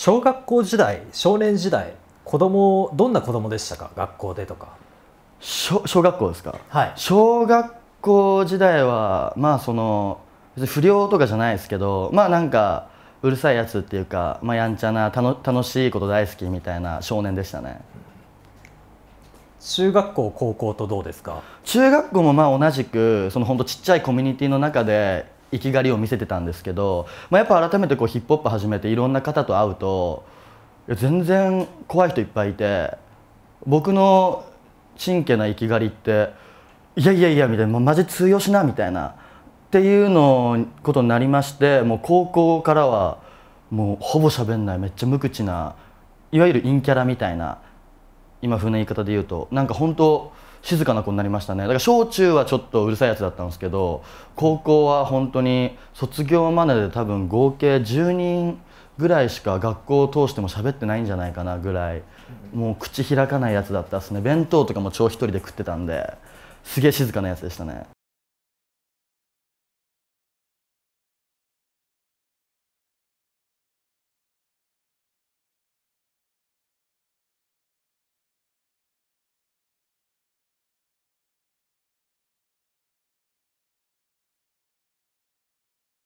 小学校時代少年時代子供どんな子供でしたか学校でとか小小学校ですか、はい、小学校時代はまあその不良とかじゃないですけどまあなんかうるさいやつっていうか、まあ、やんちゃなたの楽しいこと大好きみたいな少年でしたね中学校高校とどうですか中学校もまあ同じくその本当ちっちゃいコミュニティの中で生きがりを見せてたんですけど、まあ、やっぱ改めてこうヒップホップ始めていろんな方と会うと全然怖い人いっぱいいて僕の神経な生きがりっていやいやいやみたいなマジ通用しなみたいなっていうのことになりましてもう高校からはもうほぼ喋んないめっちゃ無口ないわゆる陰キャラみたいな今風な言い方で言うとなんか本当静かな子になりましたねだから小中はちょっとうるさいやつだったんですけど高校は本当に卒業までで多分合計10人ぐらいしか学校を通しても喋ってないんじゃないかなぐらいもう口開かないやつだったっすね弁当とかも超一人で食ってたんですげえ静かなやつでしたね